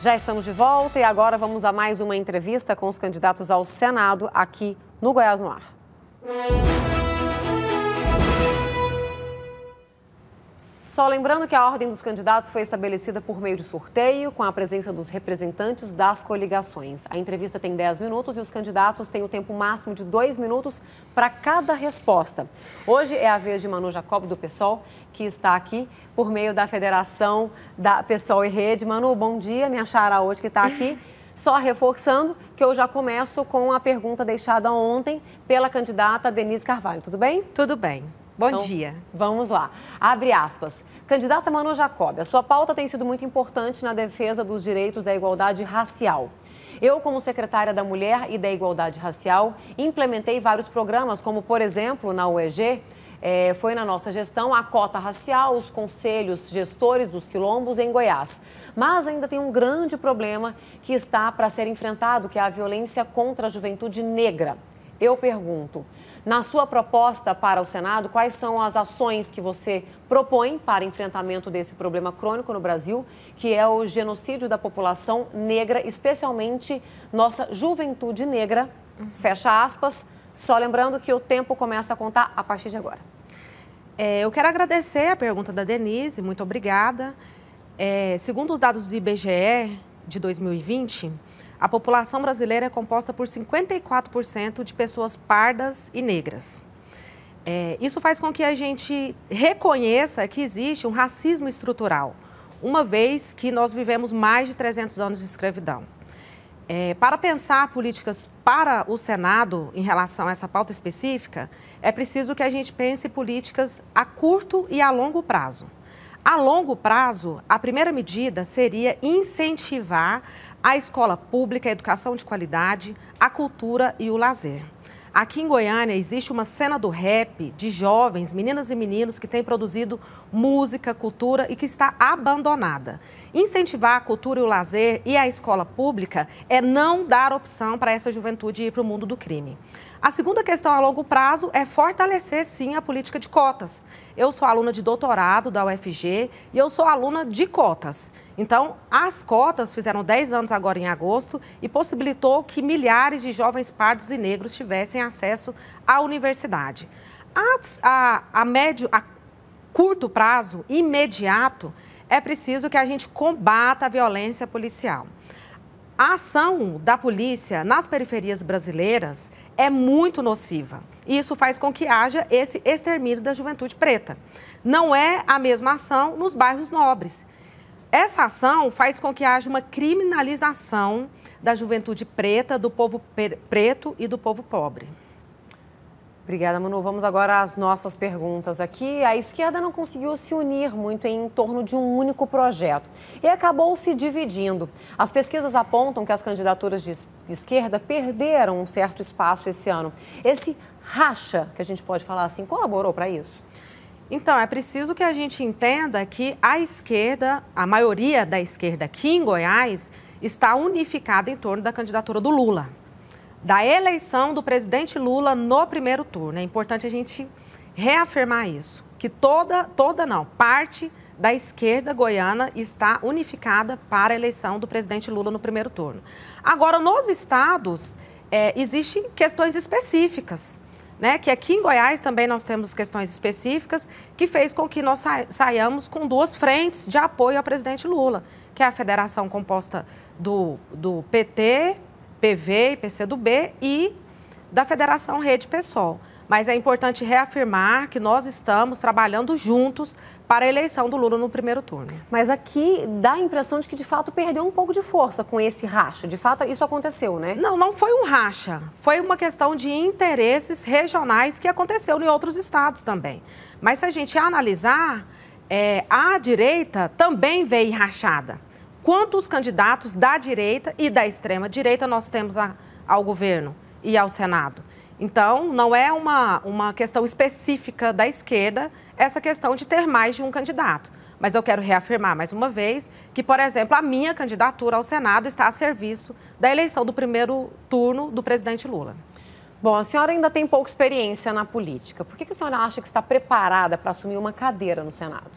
Já estamos de volta e agora vamos a mais uma entrevista com os candidatos ao Senado aqui no Goiás no Ar. Só lembrando que a ordem dos candidatos foi estabelecida por meio de sorteio, com a presença dos representantes das coligações. A entrevista tem 10 minutos e os candidatos têm o tempo máximo de 2 minutos para cada resposta. Hoje é a vez de Manu Jacob, do PSOL, que está aqui por meio da Federação da PSOL e Rede. Manu, bom dia. minha chara hoje que está aqui. Só reforçando que eu já começo com a pergunta deixada ontem pela candidata Denise Carvalho. Tudo bem? Tudo bem. Bom então, dia. Vamos lá. Abre aspas. Candidata Manu Jacob, a sua pauta tem sido muito importante na defesa dos direitos da igualdade racial. Eu, como secretária da Mulher e da Igualdade Racial, implementei vários programas, como, por exemplo, na UEG, é, eh, foi na nossa gestão a cota racial, os conselhos gestores dos quilombos em Goiás. Mas ainda tem um grande problema que está para ser enfrentado, que é a violência contra a juventude negra. Eu pergunto, na sua proposta para o Senado, quais são as ações que você propõe para enfrentamento desse problema crônico no Brasil, que é o genocídio da população negra, especialmente nossa juventude negra? Fecha aspas. Só lembrando que o tempo começa a contar a partir de agora. É, eu quero agradecer a pergunta da Denise, muito obrigada. É, segundo os dados do IBGE de 2020, a população brasileira é composta por 54% de pessoas pardas e negras. É, isso faz com que a gente reconheça que existe um racismo estrutural, uma vez que nós vivemos mais de 300 anos de escravidão. É, para pensar políticas para o Senado em relação a essa pauta específica, é preciso que a gente pense políticas a curto e a longo prazo. A longo prazo, a primeira medida seria incentivar a escola pública, a educação de qualidade, a cultura e o lazer. Aqui em Goiânia existe uma cena do rap de jovens, meninas e meninos que têm produzido música, cultura e que está abandonada. Incentivar a cultura e o lazer e a escola pública é não dar opção para essa juventude ir para o mundo do crime. A segunda questão a longo prazo é fortalecer, sim, a política de cotas. Eu sou aluna de doutorado da UFG e eu sou aluna de cotas. Então, as cotas fizeram 10 anos agora em agosto e possibilitou que milhares de jovens pardos e negros tivessem acesso à universidade. A, a, a médio, a curto prazo, imediato, é preciso que a gente combata a violência policial. A ação da polícia nas periferias brasileiras é muito nociva. E isso faz com que haja esse extermínio da juventude preta. Não é a mesma ação nos bairros nobres. Essa ação faz com que haja uma criminalização da juventude preta, do povo preto e do povo pobre. Obrigada, Manu. Vamos agora às nossas perguntas aqui. A esquerda não conseguiu se unir muito em torno de um único projeto e acabou se dividindo. As pesquisas apontam que as candidaturas de esquerda perderam um certo espaço esse ano. Esse racha, que a gente pode falar assim, colaborou para isso? Então, é preciso que a gente entenda que a esquerda, a maioria da esquerda aqui em Goiás, está unificada em torno da candidatura do Lula da eleição do presidente Lula no primeiro turno. É importante a gente reafirmar isso, que toda, toda não, parte da esquerda goiana está unificada para a eleição do presidente Lula no primeiro turno. Agora, nos estados, é, existem questões específicas. Né, que aqui em Goiás também nós temos questões específicas que fez com que nós sa saiamos com duas frentes de apoio ao presidente Lula, que é a federação composta do, do PT, PV e PCdoB e da Federação Rede Pessoal. Mas é importante reafirmar que nós estamos trabalhando juntos para a eleição do Lula no primeiro turno. Mas aqui dá a impressão de que, de fato, perdeu um pouco de força com esse racha. De fato, isso aconteceu, né? Não, não foi um racha. Foi uma questão de interesses regionais que aconteceu em outros estados também. Mas se a gente analisar, é, a direita também veio rachada quanto os candidatos da direita e da extrema direita nós temos a, ao governo e ao Senado. Então, não é uma, uma questão específica da esquerda essa questão de ter mais de um candidato. Mas eu quero reafirmar mais uma vez que, por exemplo, a minha candidatura ao Senado está a serviço da eleição do primeiro turno do presidente Lula. Bom, a senhora ainda tem pouca experiência na política. Por que, que a senhora acha que está preparada para assumir uma cadeira no Senado?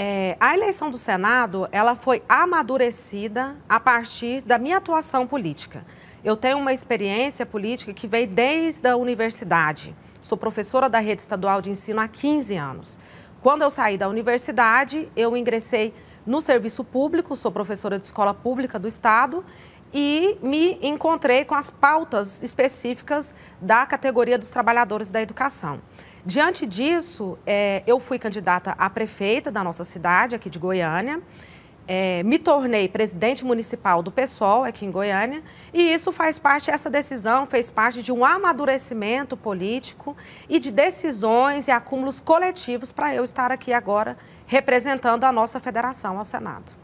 É, a eleição do Senado ela foi amadurecida a partir da minha atuação política. Eu tenho uma experiência política que veio desde a universidade. Sou professora da rede estadual de ensino há 15 anos. Quando eu saí da universidade, eu ingressei no serviço público, sou professora de escola pública do Estado e me encontrei com as pautas específicas da categoria dos trabalhadores da educação. Diante disso, é, eu fui candidata a prefeita da nossa cidade, aqui de Goiânia. É, me tornei presidente municipal do PSOL aqui em Goiânia e isso faz parte, essa decisão fez parte de um amadurecimento político e de decisões e acúmulos coletivos para eu estar aqui agora representando a nossa federação ao Senado.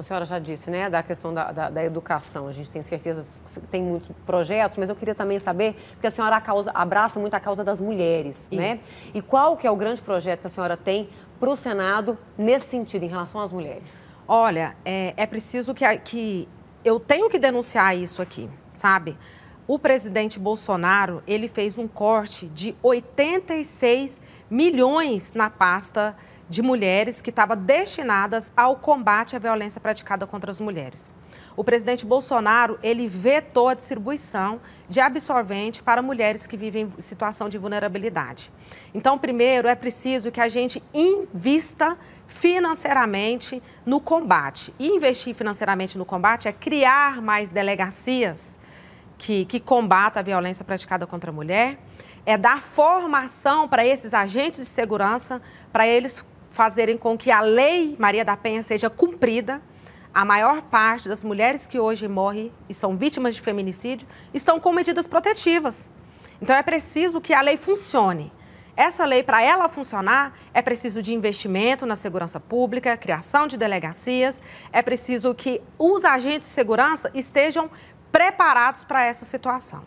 A senhora já disse, né, da questão da, da, da educação. A gente tem certeza que tem muitos projetos, mas eu queria também saber, porque a senhora causa, abraça muito a causa das mulheres, né? Isso. né? E qual que é o grande projeto que a senhora tem para o Senado nesse sentido, em relação às mulheres? Olha, é, é preciso que, que eu tenho que denunciar isso aqui, sabe? O presidente Bolsonaro, ele fez um corte de 86 milhões na pasta de mulheres que estava destinadas ao combate à violência praticada contra as mulheres. O presidente Bolsonaro, ele vetou a distribuição de absorvente para mulheres que vivem em situação de vulnerabilidade. Então, primeiro, é preciso que a gente invista financeiramente no combate. E investir financeiramente no combate é criar mais delegacias que, que combatam a violência praticada contra a mulher, é dar formação para esses agentes de segurança, para eles fazerem com que a lei Maria da Penha seja cumprida. A maior parte das mulheres que hoje morrem e são vítimas de feminicídio estão com medidas protetivas. Então é preciso que a lei funcione. Essa lei, para ela funcionar, é preciso de investimento na segurança pública, criação de delegacias, é preciso que os agentes de segurança estejam preparados para essa situação.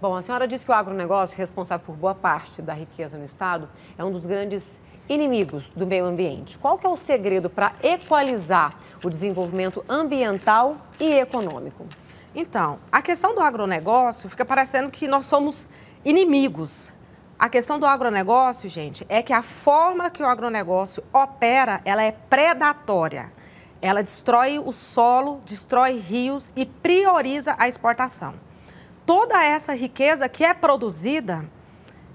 Bom, a senhora disse que o agronegócio, responsável por boa parte da riqueza no Estado, é um dos grandes inimigos do meio ambiente. Qual que é o segredo para equalizar o desenvolvimento ambiental e econômico? Então, a questão do agronegócio fica parecendo que nós somos inimigos. A questão do agronegócio, gente, é que a forma que o agronegócio opera, ela é predatória. Ela destrói o solo, destrói rios e prioriza a exportação. Toda essa riqueza que é produzida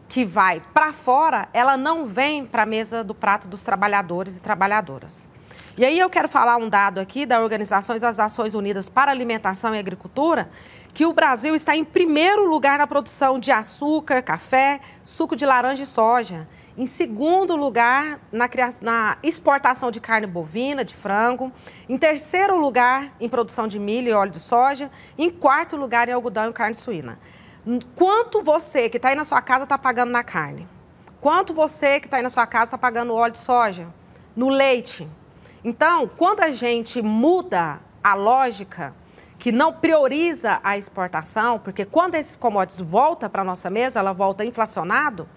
que vai para fora, ela não vem para a mesa do prato dos trabalhadores e trabalhadoras. E aí eu quero falar um dado aqui da Organização das Nações Unidas para Alimentação e Agricultura, que o Brasil está em primeiro lugar na produção de açúcar, café, suco de laranja e soja. Em segundo lugar, na, na exportação de carne bovina, de frango. Em terceiro lugar, em produção de milho e óleo de soja. Em quarto lugar, em algodão e carne suína. Quanto você que está aí na sua casa está pagando na carne? Quanto você que está aí na sua casa está pagando óleo de soja? No leite? Então, quando a gente muda a lógica, que não prioriza a exportação, porque quando esses commodities volta para a nossa mesa, ela volta inflacionado,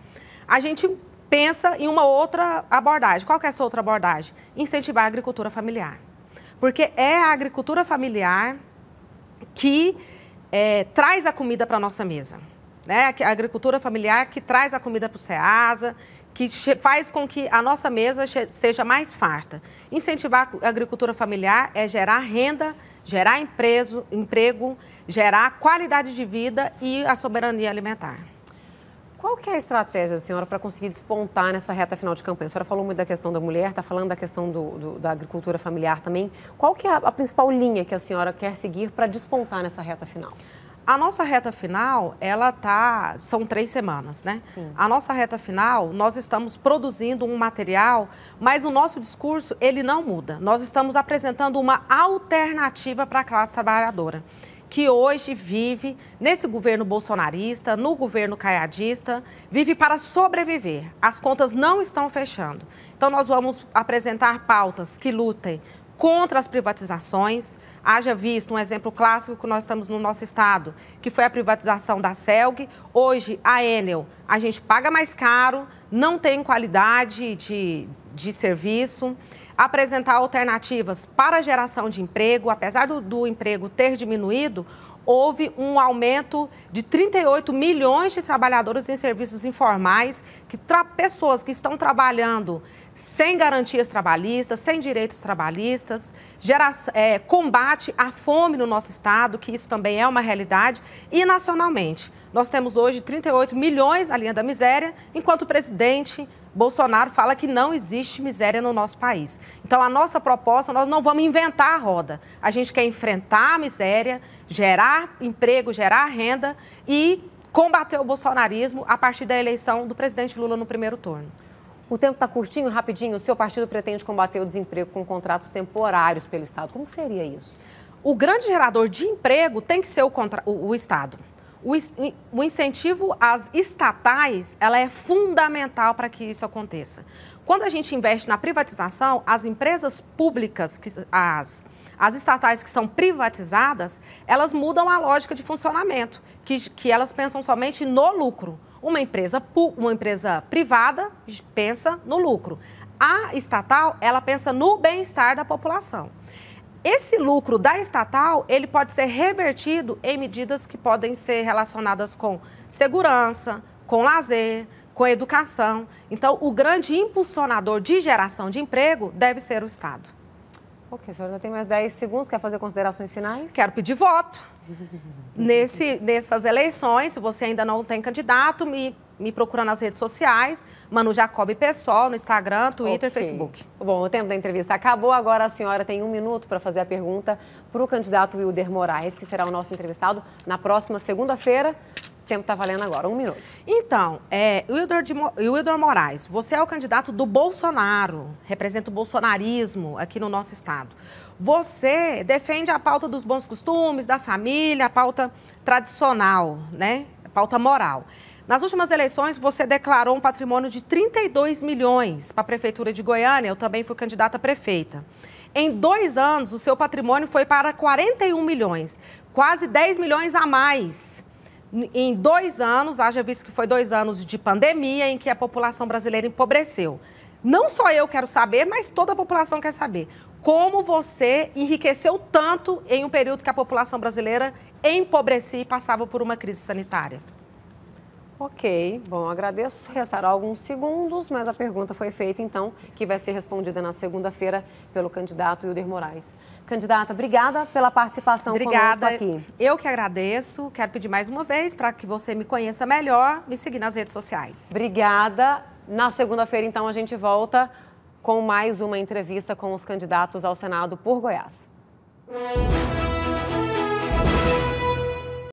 a gente pensa em uma outra abordagem. Qual que é essa outra abordagem? Incentivar a agricultura familiar. Porque é a agricultura familiar que é, traz a comida para a nossa mesa. Né? A agricultura familiar que traz a comida para o SEASA, que faz com que a nossa mesa seja mais farta. Incentivar a agricultura familiar é gerar renda, gerar emprego, emprego, gerar qualidade de vida e a soberania alimentar. Qual que é a estratégia da senhora para conseguir despontar nessa reta final de campanha? A senhora falou muito da questão da mulher, está falando da questão do, do, da agricultura familiar também. Qual que é a, a principal linha que a senhora quer seguir para despontar nessa reta final? A nossa reta final, ela tá, são três semanas, né? Sim. A nossa reta final, nós estamos produzindo um material, mas o nosso discurso ele não muda. Nós estamos apresentando uma alternativa para a classe trabalhadora que hoje vive nesse governo bolsonarista, no governo caiadista, vive para sobreviver. As contas não estão fechando. Então, nós vamos apresentar pautas que lutem contra as privatizações. Haja visto um exemplo clássico que nós estamos no nosso estado, que foi a privatização da Celg. Hoje, a Enel, a gente paga mais caro, não tem qualidade de, de serviço, apresentar alternativas para geração de emprego. Apesar do, do emprego ter diminuído, houve um aumento de 38 milhões de trabalhadores em serviços informais, que pessoas que estão trabalhando sem garantias trabalhistas, sem direitos trabalhistas, gera, é, combate à fome no nosso estado, que isso também é uma realidade, e nacionalmente. Nós temos hoje 38 milhões na linha da miséria, enquanto o presidente Bolsonaro fala que não existe miséria no nosso país. Então, a nossa proposta, nós não vamos inventar a roda. A gente quer enfrentar a miséria, gerar emprego, gerar renda e combater o bolsonarismo a partir da eleição do presidente Lula no primeiro turno. O tempo está curtinho, rapidinho. O seu partido pretende combater o desemprego com contratos temporários pelo Estado. Como seria isso? O grande gerador de emprego tem que ser o, contra... o, o Estado o, incentivo às estatais ela é fundamental para que isso aconteça. Quando a gente investe na privatização, as empresas públicas, as, as estatais que são privatizadas, elas mudam a lógica de funcionamento, que, que elas pensam somente no lucro. Uma empresa, uma empresa privada pensa no lucro. A estatal, ela pensa no bem-estar da população. Esse lucro da estatal, ele pode ser revertido em medidas que podem ser relacionadas com segurança, com lazer, com educação. Então, o grande impulsionador de geração de emprego deve ser o Estado. Ok, a senhora ainda tem mais 10 segundos. Quer fazer considerações finais? Quero pedir voto. Nesse, nessas eleições, se você ainda não tem candidato, me me procura nas redes sociais, Manu Jacob Pessoal, no Instagram, Twitter, okay. Facebook. Bom, o tempo da entrevista acabou, agora a senhora tem um minuto para fazer a pergunta para o candidato Wilder Moraes, que será o nosso entrevistado na próxima segunda-feira. O tempo está valendo agora, um minuto. Então, é, Wilder, de, Wilder Moraes, você é o candidato do Bolsonaro, representa o bolsonarismo aqui no nosso estado. Você defende a pauta dos bons costumes, da família, a pauta tradicional, né? A pauta moral. Nas últimas eleições, você declarou um patrimônio de 32 milhões para a Prefeitura de Goiânia. Eu também fui candidata a prefeita. Em dois anos, o seu patrimônio foi para 41 milhões, quase 10 milhões a mais. Em dois anos, haja visto que foi dois anos de pandemia em que a população brasileira empobreceu. Não só eu quero saber, mas toda a população quer saber. Como você enriqueceu tanto em um período que a população brasileira empobrecia e passava por uma crise sanitária? Ok, bom, agradeço. Restaram alguns segundos, mas a pergunta foi feita, então, que vai ser respondida na segunda-feira pelo candidato Hilder Moraes. Candidata, obrigada pela participação obrigada. conosco aqui. Eu que agradeço. Quero pedir mais uma vez para que você me conheça melhor, me seguir nas redes sociais. Obrigada. Na segunda-feira, então, a gente volta com mais uma entrevista com os candidatos ao Senado por Goiás.